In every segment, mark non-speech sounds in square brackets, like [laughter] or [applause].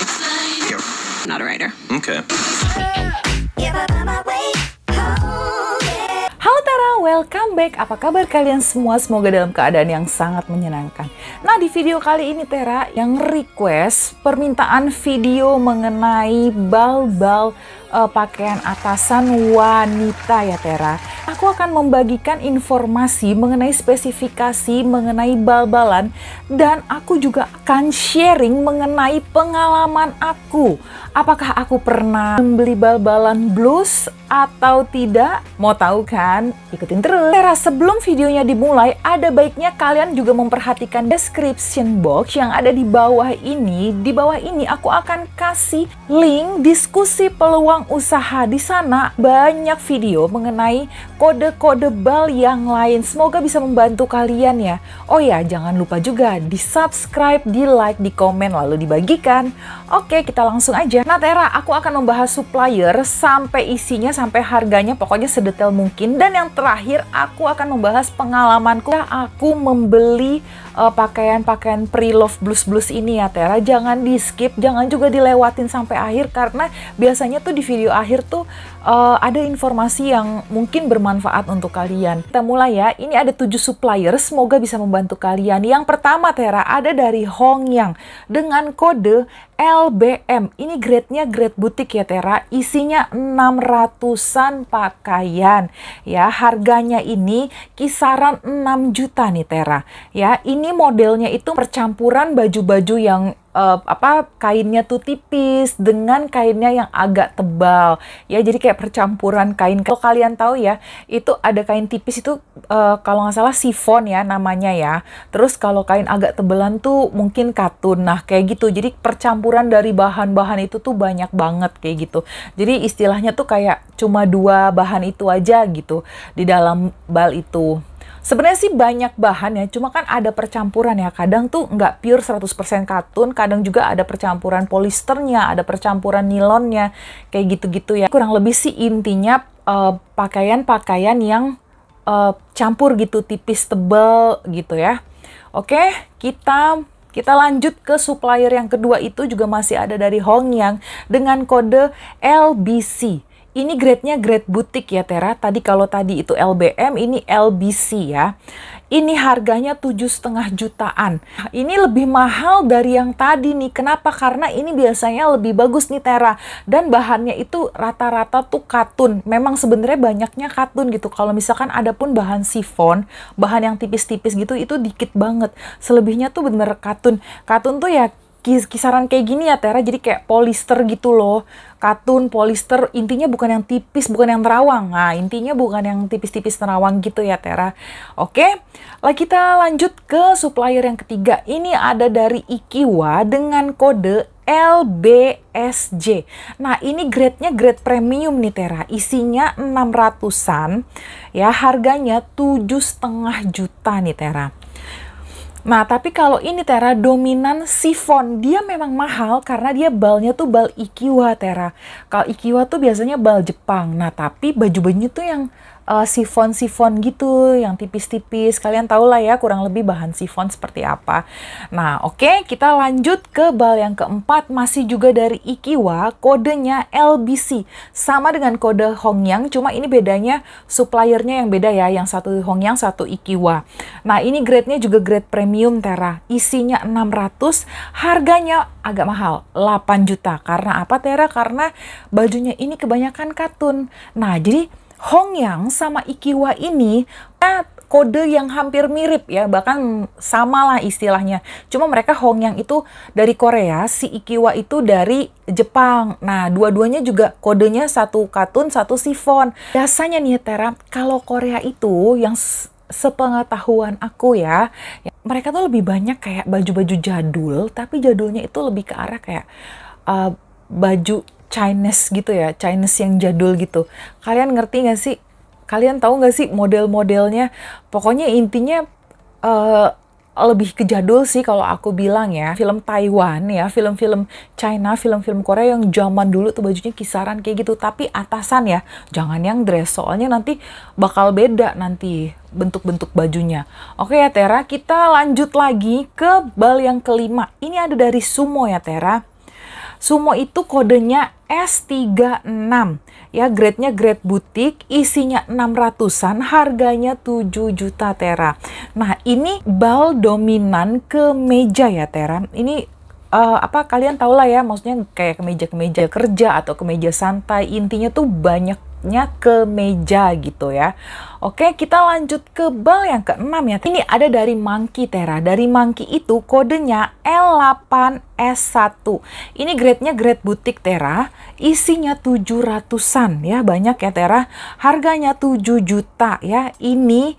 three. Here. Not a writer. Okay. Halo Tara, welcome back. Apa kabar kalian semua? Semoga dalam keadaan yang sangat menyenangkan. Nah, di video kali ini Tera yang request permintaan video mengenai bal-bal uh, pakaian atasan wanita ya Tera. Aku akan membagikan informasi mengenai spesifikasi, mengenai bal-balan dan aku juga akan sharing mengenai pengalaman aku. Apakah aku pernah membeli bal-balan blues atau tidak? Mau tahu kan? Ikutin terus. Tera, sebelum videonya dimulai, ada baiknya kalian juga memperhatikan description box yang ada di bawah ini. Di bawah ini aku akan kasih link diskusi peluang peluang usaha di sana banyak video mengenai kode-kode BAL yang lain. Semoga bisa membantu kalian ya. Oh ya, jangan lupa juga di subscribe, di like, di komen, lalu dibagikan. Oke, kita langsung aja. Nah Tera, aku akan membahas supplier sampai isinya, sampai harganya, pokoknya sedetail mungkin. Dan yang terakhir, aku akan membahas pengalamanku. Ya, aku membeli eh, pakaian-pakaian uh, pre-love blus-blus ini ya Tera. Jangan di skip, jangan juga dilewatin sampai akhir karena biasanya tuh di video video akhir tuh uh, ada informasi yang mungkin bermanfaat untuk kalian. Kita mulai ya. Ini ada 7 supplier, semoga bisa membantu kalian. Yang pertama Tera ada dari Hongyang dengan kode LBM. Ini grade-nya grade butik ya Tera. Isinya 600-an pakaian. Ya, harganya ini kisaran 6 juta nih Tera. Ya, ini modelnya itu percampuran baju-baju yang uh, apa kainnya tuh tipis dengan kainnya yang agak tebal ya jadi kayak percampuran kain kalau kalian tahu ya itu ada kain tipis itu uh, kalau nggak salah sifon ya namanya ya terus kalau kain agak tebelan tuh mungkin katun nah kayak gitu jadi percampuran dari bahan-bahan itu tuh banyak banget kayak gitu jadi istilahnya tuh kayak cuma dua bahan itu aja gitu di dalam bal itu Sebenarnya sih banyak bahan ya, cuma kan ada percampuran ya. Kadang tuh nggak pure 100% katun, kadang juga ada percampuran polisternya, ada percampuran nilonnya, kayak gitu-gitu ya. Kurang lebih sih intinya eh, pakaian-pakaian uh, yang uh, campur gitu, tipis, tebel gitu ya. Oke, kita kita lanjut ke supplier yang kedua itu juga masih ada dari Hongyang dengan kode LBC ini grade-nya grade butik ya Tera. Tadi kalau tadi itu LBM, ini LBC ya. Ini harganya tujuh setengah jutaan. Ini lebih mahal dari yang tadi nih. Kenapa? Karena ini biasanya lebih bagus nih Tera. Dan bahannya itu rata-rata tuh katun. Memang sebenarnya banyaknya katun gitu. Kalau misalkan ada pun bahan sifon, bahan yang tipis-tipis gitu, itu dikit banget. Selebihnya tuh bener katun. Katun tuh ya kisaran kayak gini ya Tera jadi kayak polister gitu loh katun polister intinya bukan yang tipis bukan yang terawang nah intinya bukan yang tipis-tipis terawang gitu ya Tera oke lah kita lanjut ke supplier yang ketiga ini ada dari Ikiwa dengan kode LBSJ. Nah, ini grade-nya grade premium nih Tera. Isinya 600-an. Ya, harganya tujuh setengah juta nih Tera. Nah, tapi kalau ini Tera dominan sifon, dia memang mahal karena dia balnya tuh bal ikiwa Tera. Kalau ikiwa tuh biasanya bal Jepang. Nah, tapi baju-bajunya tuh yang uh, sifon-sifon gitu yang tipis-tipis. Kalian tahu lah ya kurang lebih bahan sifon seperti apa. Nah, oke, okay, kita lanjut ke bal yang keempat masih juga dari Ikiwa, kodenya LBC. Sama dengan kode Hongyang, cuma ini bedanya suppliernya yang beda ya, yang satu Hongyang, satu Ikiwa. Nah, ini grade-nya juga grade premium Tera. Isinya 600, harganya agak mahal, 8 juta. Karena apa Tera? Karena bajunya ini kebanyakan katun. Nah, jadi Hongyang sama Ikiwa ini ya, kode yang hampir mirip ya, bahkan samalah istilahnya. Cuma mereka Hongyang itu dari Korea, si Ikiwa itu dari Jepang. Nah, dua-duanya juga kodenya satu katun, satu sifon. Biasanya nih Tera, kalau Korea itu yang sepengetahuan aku ya, ya, mereka tuh lebih banyak kayak baju-baju jadul, tapi jadulnya itu lebih ke arah kayak uh, baju Chinese gitu ya, Chinese yang jadul gitu. Kalian ngerti gak sih? Kalian tahu gak sih model-modelnya? Pokoknya intinya uh, lebih ke jadul sih kalau aku bilang ya. Film Taiwan ya, film-film China, film-film Korea yang zaman dulu tuh bajunya kisaran kayak gitu. Tapi atasan ya, jangan yang dress. Soalnya nanti bakal beda nanti bentuk-bentuk bajunya. Oke ya Tera, kita lanjut lagi ke bal yang kelima. Ini ada dari Sumo ya Tera Sumo itu kodenya S36. Ya, grade-nya grade butik, isinya 600-an, harganya 7 juta Tera. Nah, ini bal dominan ke meja ya Tera. Ini uh, apa kalian tahulah ya maksudnya kayak kemeja-kemeja kerja atau kemeja santai intinya tuh banyak atapnya ke meja gitu ya. Oke, kita lanjut ke bal yang keenam ya. Ini ada dari Monkey Tera. Dari Monkey itu kodenya L8S1. Ini grade-nya grade butik Tera. Isinya 700-an ya, banyak ya Tera. Harganya 7 juta ya. Ini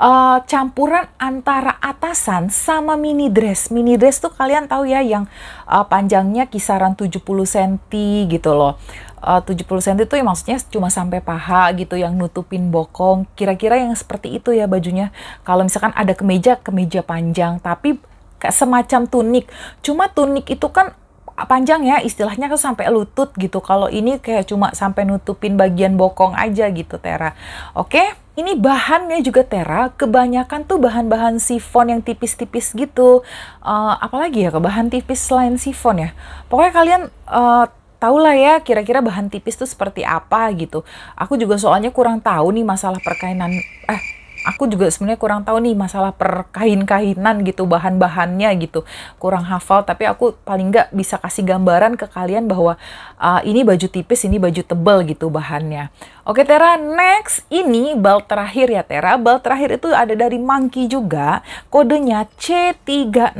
uh, campuran antara atasan sama mini dress. Mini dress tuh kalian tahu ya yang uh, panjangnya kisaran 70 cm gitu loh. Uh, 70 cm tuh ya maksudnya cuma sampai paha gitu yang nutupin bokong. Kira-kira yang seperti itu ya bajunya. Kalau misalkan ada kemeja, kemeja panjang tapi semacam tunik. Cuma tunik itu kan panjang ya istilahnya kan sampai lutut gitu. Kalau ini kayak cuma sampai nutupin bagian bokong aja gitu Tera. Oke? Ini bahannya juga Tera, kebanyakan tuh bahan-bahan sifon yang tipis-tipis gitu. Uh, apalagi ya, ke bahan tipis selain sifon ya. Pokoknya kalian uh, eh, lah ya kira-kira bahan tipis tuh seperti apa gitu. Aku juga soalnya kurang tahu nih masalah perkainan eh aku juga sebenarnya kurang tahu nih masalah perkain-kainan gitu bahan-bahannya gitu kurang hafal tapi aku paling nggak bisa kasih gambaran ke kalian bahwa uh, ini baju tipis ini baju tebal gitu bahannya oke Tera next ini bal terakhir ya Tera bal terakhir itu ada dari Monkey juga kodenya C36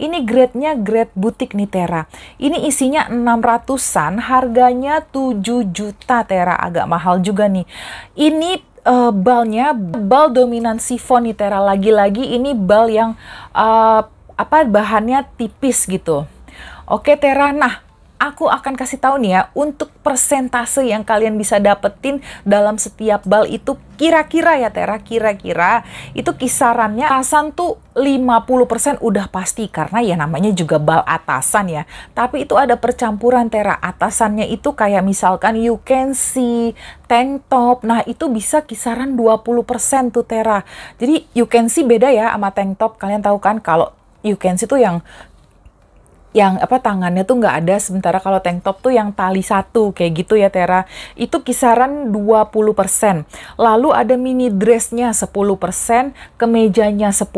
ini grade-nya grade butik nih Tera ini isinya 600-an harganya 7 juta Tera agak mahal juga nih ini uh, balnya bal dominansi fonitera lagi-lagi ini bal yang uh, apa bahannya tipis gitu. Oke Tera, nah aku akan kasih tahu nih ya untuk persentase yang kalian bisa dapetin dalam setiap bal itu kira-kira ya Tera kira-kira itu kisarannya atasan tuh 50% udah pasti karena ya namanya juga bal atasan ya tapi itu ada percampuran Tera atasannya itu kayak misalkan you can see tank top nah itu bisa kisaran 20% tuh Tera jadi you can see beda ya sama tank top kalian tahu kan kalau you can see tuh yang yang apa tangannya tuh nggak ada sementara kalau tank top tuh yang tali satu kayak gitu ya Tera itu kisaran 20% lalu ada mini dressnya 10% kemejanya 10%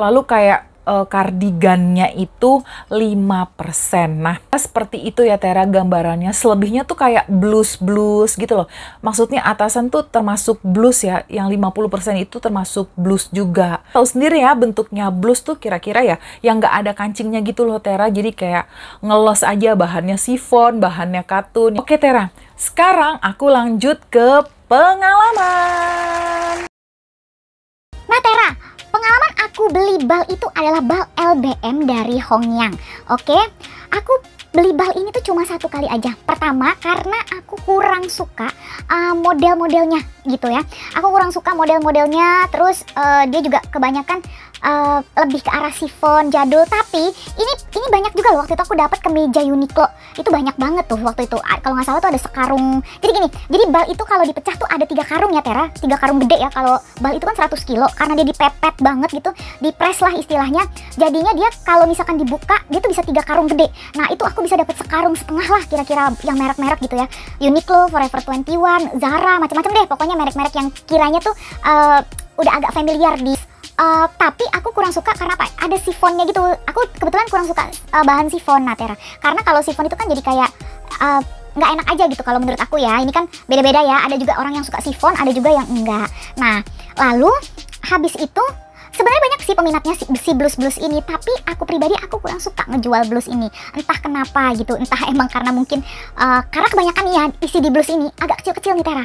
lalu kayak Eh, kardigannya itu 5%. Nah, seperti itu ya Tera gambarannya. Selebihnya tuh kayak blues-blues gitu loh. Maksudnya atasan tuh termasuk blues ya. Yang 50% itu termasuk blues juga. Tahu sendiri ya bentuknya blus tuh kira-kira ya yang nggak ada kancingnya gitu loh Tera. Jadi kayak ngelos aja bahannya sifon, bahannya katun. Oke Tera, sekarang aku lanjut ke pengalaman. Nah Tera, aku beli bal itu adalah bal LBM dari Hongyang. Oke, okay? aku beli bal ini tuh cuma satu kali aja. Pertama karena aku kurang suka uh, model-modelnya gitu ya. Aku kurang suka model-modelnya. Terus uh, dia juga kebanyakan Eh, lebih ke arah sifon jadul tapi ini ini banyak juga loh waktu itu aku dapat kemeja Uniqlo itu banyak banget tuh waktu itu kalau nggak salah tuh ada sekarung jadi gini jadi bal itu kalau dipecah tuh ada tiga karung ya Tera tiga karung gede ya kalau bal itu kan 100 kilo karena dia dipepet banget gitu dipres lah istilahnya jadinya dia kalau misalkan dibuka dia tuh bisa tiga karung gede nah itu aku bisa dapat sekarung setengah lah kira-kira yang merek-merek gitu ya Uniqlo Forever 21 Zara macam-macam deh pokoknya merek-merek yang kiranya tuh uh, udah agak familiar di Uh, tapi aku kurang suka karena apa? Ada sifonnya gitu. Aku kebetulan kurang suka uh, bahan sifon Natera. Karena kalau sifon itu kan jadi kayak eh, nggak uh, enak aja gitu kalau menurut aku ya. Ini kan beda-beda ya. Ada juga orang yang suka sifon, ada juga yang enggak. Nah, lalu habis itu sebenarnya banyak sih peminatnya si, si blus blus ini tapi aku pribadi aku kurang suka ngejual blus ini entah kenapa gitu entah [laughs] emang karena mungkin uh, karena kebanyakan ya isi di blus ini agak kecil kecil nih Tera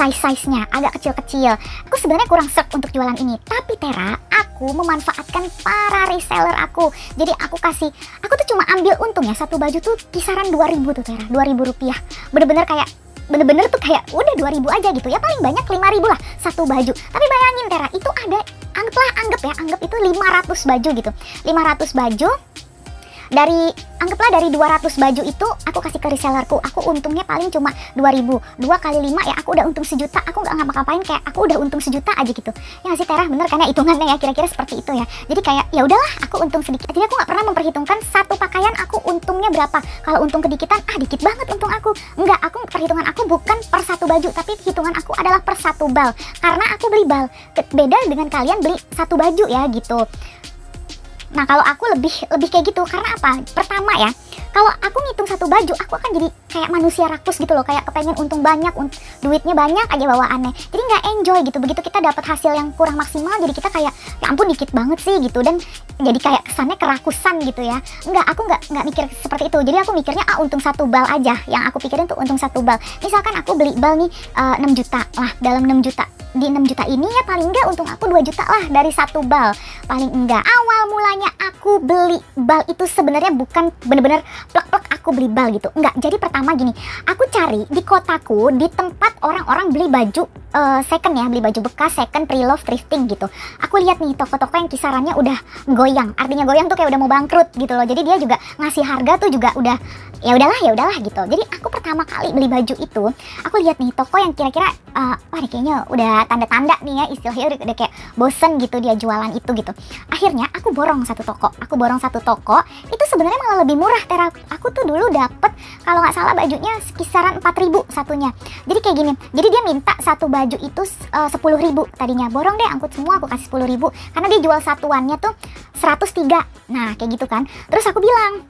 size-size-nya agak kecil-kecil. Aku sebenarnya kurang serk untuk jualan ini, tapi Tera, aku memanfaatkan para reseller aku. Jadi aku kasih, aku tuh cuma ambil untung ya satu baju tuh kisaran 2000 tuh Tera, 2000 rupiah. Bener-bener kayak bener-bener tuh kayak udah 2000 aja gitu ya paling banyak 5000 lah satu baju tapi bayangin Tera itu ada anggaplah anggap ya anggap itu 500 baju gitu 500 baju dari anggaplah dari 200 baju itu aku kasih ke resellerku aku untungnya paling cuma 2000 dua kali lima ya aku udah untung sejuta aku nggak ngapa-ngapain kayak aku udah untung sejuta aja gitu ya ngasih terah bener karena ya hitungannya ya kira-kira seperti itu ya jadi kayak ya udahlah aku untung sedikit jadi aku nggak pernah memperhitungkan satu pakaian aku untungnya berapa kalau untung kedikitan ah dikit banget untung aku nggak aku perhitungan aku bukan per satu baju tapi hitungan aku adalah per satu bal karena aku beli bal beda dengan kalian beli satu baju ya gitu Nah, kalau aku lebih lebih kayak gitu karena apa? Pertama ya, kalau aku ngitung satu baju aku akan jadi kayak manusia rakus gitu loh kayak kepengen untung banyak un duitnya banyak aja bawaannya jadi nggak enjoy gitu begitu kita dapat hasil yang kurang maksimal jadi kita kayak ya ampun dikit banget sih gitu dan jadi kayak kesannya kerakusan gitu ya nggak aku nggak nggak mikir seperti itu jadi aku mikirnya ah untung satu bal aja yang aku pikirin tuh untung satu bal misalkan aku beli bal nih uh, eh, 6 juta lah dalam 6 juta di 6 juta ini ya paling enggak untung aku 2 juta lah dari satu bal paling enggak awal mulanya aku beli bal itu sebenarnya bukan bener-bener bener plek-plek aku beli bal gitu. Enggak. Jadi pertama gini, aku cari di kotaku di tempat orang-orang beli baju uh, second ya, beli baju bekas second pre-love thrifting gitu. Aku lihat nih toko-toko yang kisarannya udah goyang. Artinya goyang tuh kayak udah mau bangkrut gitu loh. Jadi dia juga ngasih harga tuh juga udah ya udahlah ya udahlah gitu. Jadi aku pertama kali beli baju itu, aku lihat nih toko yang kira-kira uh, wah kayaknya udah tanda-tanda nih ya istilahnya udah, udah kayak bosen gitu dia jualan itu gitu. Akhirnya aku borong satu toko. Aku borong satu toko, itu sebenarnya malah lebih murah aku tuh dulu dapet kalau nggak salah bajunya kisaran 4000 satunya jadi kayak gini jadi dia minta satu baju itu eh, sepuluh ribu tadinya borong deh angkut semua aku kasih sepuluh ribu karena dia jual satuannya tuh 103 nah kayak gitu kan terus aku bilang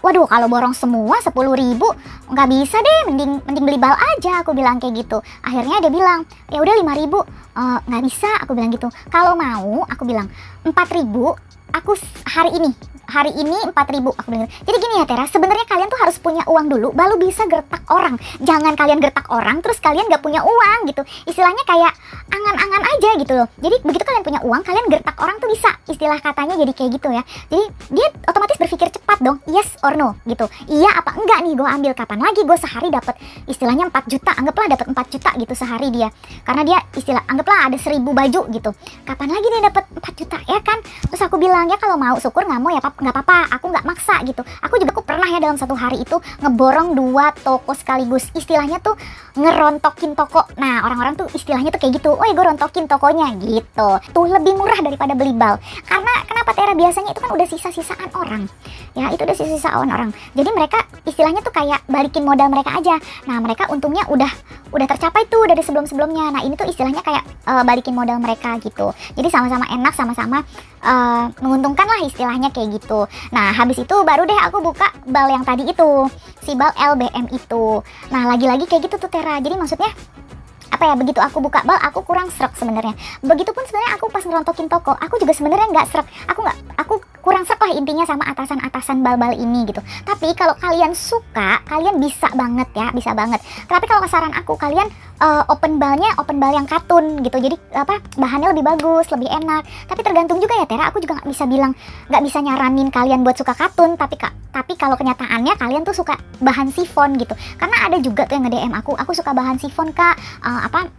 waduh kalau borong semua sepuluh ribu nggak bisa deh mending mending beli bal aja aku bilang kayak gitu akhirnya dia bilang ya udah lima ribu eh, nggak e, bisa aku bilang gitu kalau mau aku bilang empat ribu aku hari ini hari ini 4000 aku bilang Jadi gini ya Tera, sebenarnya kalian tuh harus punya uang dulu baru bisa gertak orang. Jangan kalian gertak orang terus kalian gak punya uang gitu. Istilahnya kayak angan-angan aja gitu loh. Jadi begitu kalian punya uang, kalian gertak orang tuh bisa. Istilah katanya jadi kayak gitu ya. Jadi dia otomatis berpikir cepat dong yes or no gitu iya apa enggak nih gue ambil kapan lagi gue sehari dapat istilahnya 4 juta anggaplah dapat 4 juta gitu sehari dia karena dia istilah anggaplah ada seribu baju gitu kapan lagi dia dapat 4 juta ya kan terus aku bilang ya kalau mau syukur nggak mau ya nggak apa-apa aku nggak maksa gitu aku juga aku pernah ya dalam satu hari itu ngeborong dua toko sekaligus istilahnya tuh ngerontokin toko nah orang-orang tuh istilahnya tuh kayak gitu oh ya gue rontokin tokonya gitu tuh lebih murah daripada beli bal karena kenapa Tera biasanya itu kan udah sisa-sisaan orang ya ya itu udah sisa-sisa awan orang jadi mereka istilahnya tuh kayak balikin modal mereka aja nah mereka untungnya udah udah tercapai tuh dari sebelum-sebelumnya nah ini tuh istilahnya kayak uh, balikin modal mereka gitu jadi sama-sama enak sama-sama uh, menguntungkan lah istilahnya kayak gitu nah habis itu baru deh aku buka bal yang tadi itu si bal LBM itu nah lagi-lagi kayak gitu tuh Tera jadi maksudnya apa ya begitu aku buka bal aku kurang serak sebenarnya begitupun sebenarnya aku pas ngerontokin toko aku juga sebenarnya nggak serak aku nggak aku kurang serak lah intinya sama atasan-atasan bal-bal ini gitu tapi kalau kalian suka kalian bisa banget ya bisa banget tapi kalau saran aku kalian uh, open balnya open bal yang katun gitu jadi apa bahannya lebih bagus lebih enak tapi tergantung juga ya Tera aku juga nggak bisa bilang nggak bisa nyaranin kalian buat suka katun tapi kak tapi kalau kenyataannya kalian tuh suka bahan sifon gitu karena ada juga tuh yang nge DM aku aku suka bahan sifon kak uh, apa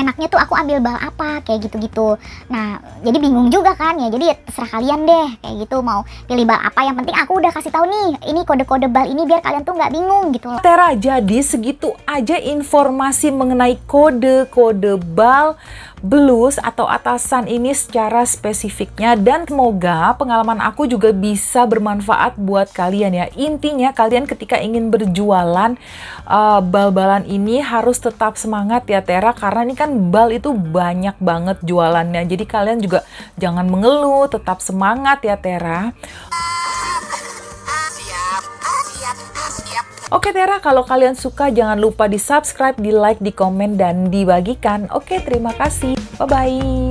enaknya tuh aku ambil bal apa kayak gitu-gitu nah jadi bingung juga kan ya jadi terserah kalian deh kayak gitu mau pilih bal apa yang penting aku udah kasih tahu nih ini kode-kode bal ini biar kalian tuh nggak bingung gitu loh Tera jadi segitu aja informasi mengenai kode-kode bal Blues atau atasan ini secara spesifiknya dan semoga pengalaman aku juga bisa bermanfaat buat kalian ya. Intinya kalian ketika ingin berjualan uh, bal-balan ini harus tetap semangat ya Tera karena ini kan bal itu banyak banget jualannya. Jadi kalian juga jangan mengeluh, tetap semangat ya Tera. Oke Tera, kalau kalian suka jangan lupa di subscribe, di like, di komen, dan dibagikan. Oke, terima kasih. Bye-bye.